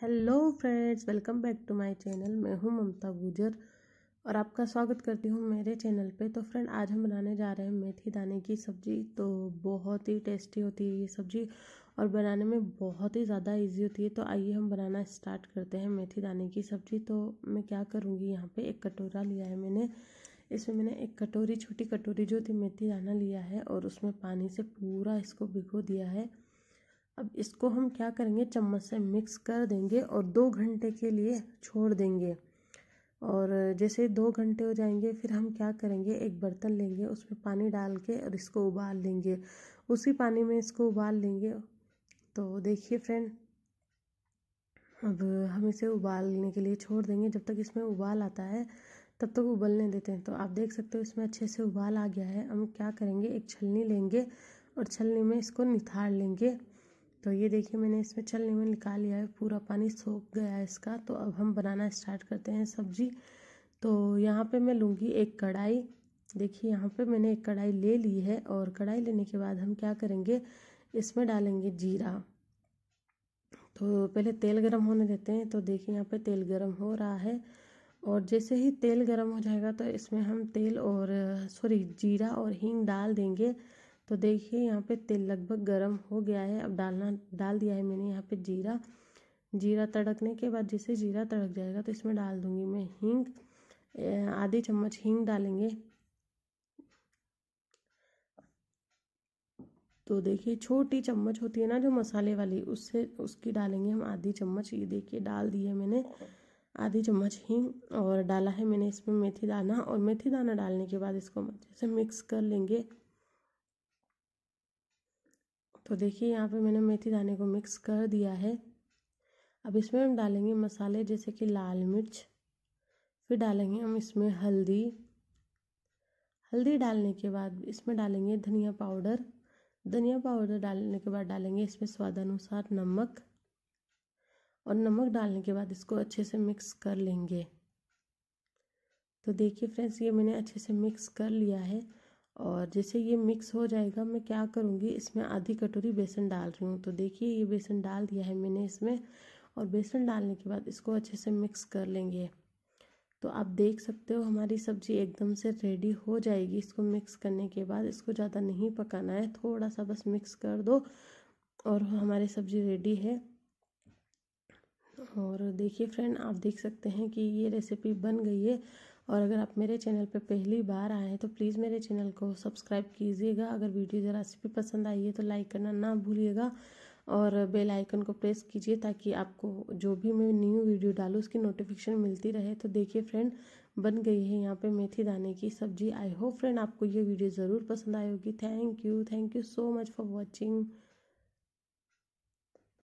hello friends welcome back to my channel मैं हूं ममता गुजर और आपका स्वागत करती हूं मेरे चैनल पे तो फ्रेंड आज हम बनाने जा रहे हैं मेथी दाने की सब्ज़ी तो बहुत ही टेस्टी होती है ये सब्ज़ी और बनाने में बहुत ही ज़्यादा इजी होती है तो आइए हम बनाना स्टार्ट करते हैं मेथी दाने की सब्ज़ी तो मैं क्या करूँगी यहाँ पर एक कटोरा लिया है मैंने इसमें मैंने एक कटोरी छोटी कटोरी जो थी मेथी दाना लिया है और उसमें पानी से पूरा इसको भिगो दिया है अब इसको हम क्या करेंगे चम्मच से मिक्स कर देंगे और दो घंटे के लिए छोड़ देंगे और जैसे दो घंटे हो जाएंगे फिर हम क्या करेंगे एक बर्तन लेंगे उसमें पानी डाल के और इसको उबाल लेंगे उसी पानी में इसको उबाल लेंगे तो देखिए फ्रेंड अब हम इसे उबालने के लिए छोड़ देंगे जब तक इसमें उबाल आता है तब तक उबलने देते हैं तो आप देख सकते हो इसमें अच्छे से उबाल आ गया है हम क्या करेंगे एक छलनी लेंगे और छलनी में इसको निथार लेंगे तो ये देखिए मैंने इसमें चलने में निकाल लिया है पूरा पानी सोख गया है इसका तो अब हम बनाना स्टार्ट करते हैं सब्जी तो यहाँ पे मैं लूँगी एक कढ़ाई देखिए यहाँ पे मैंने एक कढ़ाई ले ली है और कढ़ाई लेने के बाद हम क्या करेंगे इसमें डालेंगे जीरा तो पहले तेल गर्म होने देते हैं तो देखिए यहाँ पर तेल गर्म हो रहा है और जैसे ही तेल गर्म हो जाएगा तो इसमें हम तेल और सॉरी जीरा और हींग डाल देंगे तो देखिए यहाँ पे तेल लगभग गरम हो गया है अब डालना डाल दिया है मैंने यहाँ पे जीरा जीरा तड़कने के बाद जैसे जीरा तड़क जाएगा तो इसमें डाल दूँगी मैं हींग आधी चम्मच हींग डालेंगे तो देखिए छोटी चम्मच होती है ना जो मसाले वाली उससे उसकी डालेंगे हम आधी चम्मच ये देखिए डाल दी है मैंने आधी चम्मच हींग और डाला है मैंने इसमें मेथी दाना और मेथी दाना डालने के बाद इसको अच्छे से मिक्स कर लेंगे तो देखिए यहाँ पे मैंने मेथी दाने को मिक्स कर दिया है अब इसमें हम डालेंगे मसाले जैसे कि लाल मिर्च फिर डालेंगे हम इसमें हल्दी हल्दी डालने के बाद इसमें डालेंगे धनिया पाउडर धनिया पाउडर डालने के बाद डालेंगे इसमें स्वादानुसार नमक और नमक डालने के बाद इसको अच्छे से मिक्स कर लेंगे तो देखिए फ्रेंड्स ये मैंने अच्छे से मिक्स कर लिया है और जैसे ये मिक्स हो जाएगा मैं क्या करूँगी इसमें आधी कटोरी बेसन डाल रही हूँ तो देखिए ये बेसन डाल दिया है मैंने इसमें और बेसन डालने के बाद इसको अच्छे से मिक्स कर लेंगे तो आप देख सकते हो हमारी सब्ज़ी एकदम से रेडी हो जाएगी इसको मिक्स करने के बाद इसको ज़्यादा नहीं पकाना है थोड़ा सा बस मिक्स कर दो और हमारी सब्ज़ी रेडी है और देखिए फ्रेंड आप देख सकते हैं कि ये रेसिपी बन गई है और अगर आप मेरे चैनल पर पहली बार आए हैं तो प्लीज़ मेरे चैनल को सब्सक्राइब कीजिएगा अगर वीडियो ज़रा सी भी पसंद आई है तो लाइक करना ना भूलिएगा और बेल आइकन को प्रेस कीजिए ताकि आपको जो भी मैं न्यू वीडियो डालूँ उसकी नोटिफिकेशन मिलती रहे तो देखिए फ्रेंड बन गई है यहाँ पे मेथी दाने की सब्जी आई होप फ्रेंड आपको ये वीडियो ज़रूर पसंद आएगी होगी thank you thank you so much for watching